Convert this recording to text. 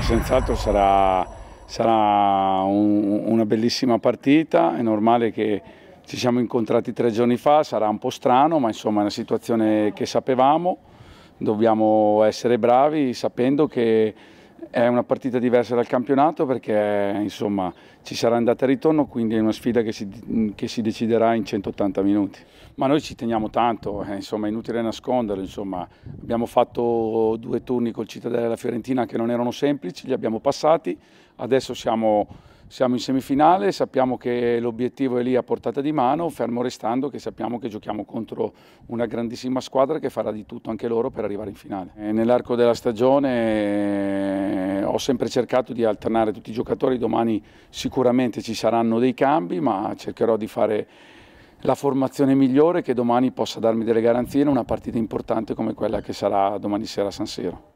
senz'altro sarà, sarà un, una bellissima partita, è normale che ci siamo incontrati tre giorni fa, sarà un po' strano, ma insomma è una situazione che sapevamo, dobbiamo essere bravi sapendo che è una partita diversa dal campionato perché insomma, ci sarà andata e ritorno, quindi è una sfida che si, che si, deciderà in 180 minuti. Ma noi ci teniamo tanto, eh, insomma, è inutile nasconderlo. Insomma. Abbiamo fatto due turni col Cittadella e la Fiorentina che non erano semplici, li abbiamo passati, adesso siamo siamo in semifinale, sappiamo che l'obiettivo è lì a portata di mano, fermo restando che sappiamo che giochiamo contro una grandissima squadra che farà di tutto anche loro per arrivare in finale. Nell'arco della stagione eh, ho sempre cercato di alternare tutti i giocatori, domani sicuramente ci saranno dei cambi, ma cercherò di fare la formazione migliore che domani possa darmi delle garanzie in una partita importante come quella che sarà domani sera a San Siro.